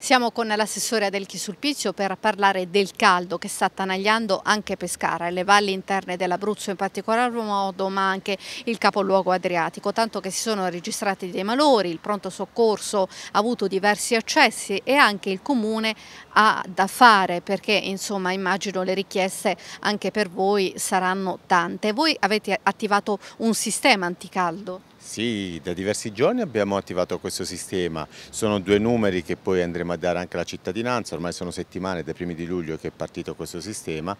Siamo con l'assessore Adelchi Sulpizio per parlare del caldo che sta attanagliando anche Pescara e le valli interne dell'Abruzzo in particolar modo ma anche il capoluogo adriatico, tanto che si sono registrati dei malori, il pronto soccorso ha avuto diversi accessi e anche il comune ha da fare perché insomma immagino le richieste anche per voi saranno tante. Voi avete attivato un sistema anticaldo? Sì, da diversi giorni abbiamo attivato questo sistema, sono due numeri che poi andremo a dare anche alla cittadinanza, ormai sono settimane dai primi di luglio che è partito questo sistema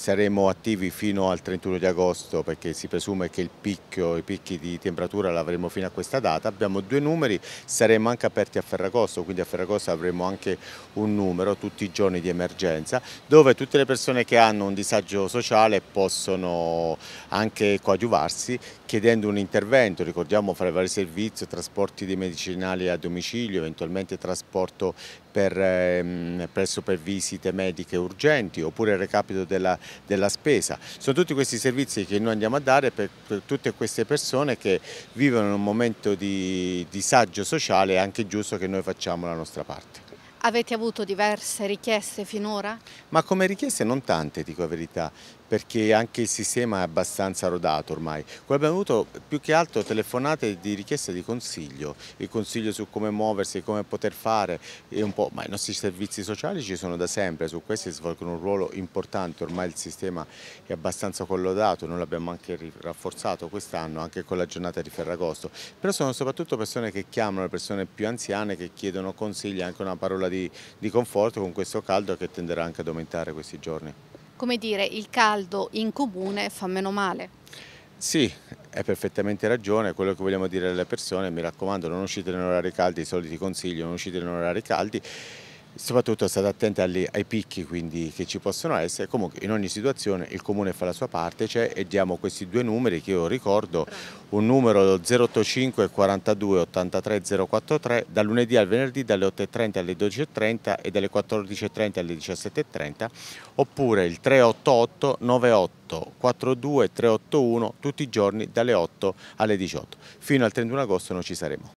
Saremo attivi fino al 31 di agosto perché si presume che il picchio, i picchi di temperatura l'avremo fino a questa data. Abbiamo due numeri, saremo anche aperti a Ferragosto, quindi a Ferragosto avremo anche un numero tutti i giorni di emergenza dove tutte le persone che hanno un disagio sociale possono anche coadiuvarsi chiedendo un intervento, ricordiamo fra i vari servizi, trasporti di medicinali a domicilio, eventualmente trasporto per, ehm, presso per visite mediche urgenti oppure il recapito della, della, spesa. Sono tutti questi servizi che noi andiamo a dare per, per tutte queste persone che vivono in un momento di disagio sociale e è anche giusto che noi facciamo la nostra parte. Avete avuto diverse richieste finora? Ma come richieste non tante, dico la verità, perché anche il sistema è abbastanza rodato ormai. Quello abbiamo avuto più che altro telefonate di richiesta di consiglio, il consiglio su come muoversi, come poter fare, ma i nostri servizi sociali ci sono da sempre, su questi svolgono un ruolo importante, ormai il sistema è abbastanza collodato, noi l'abbiamo anche rafforzato quest'anno, anche con la giornata di Ferragosto, però sono soprattutto persone che chiamano, persone più anziane che chiedono consigli, anche una parola di, di conforto con questo caldo che tenderà anche ad aumentare questi giorni come dire, il caldo in comune fa meno male. Sì, hai perfettamente ragione, quello che vogliamo dire alle persone, mi raccomando non uscite in orari caldi, i soliti consigli, non uscite in orari caldi soprattutto state attenti ai picchi quindi, che ci possono essere, comunque in ogni situazione il Comune fa la sua parte cioè, e diamo questi due numeri che io ricordo, un numero 085 42 83 043 da lunedì al venerdì dalle 8.30 alle 12.30 e dalle 14.30 alle 17.30 oppure il 388 98 42 381 tutti i giorni dalle 8 alle 18 fino al 31 agosto non ci saremo.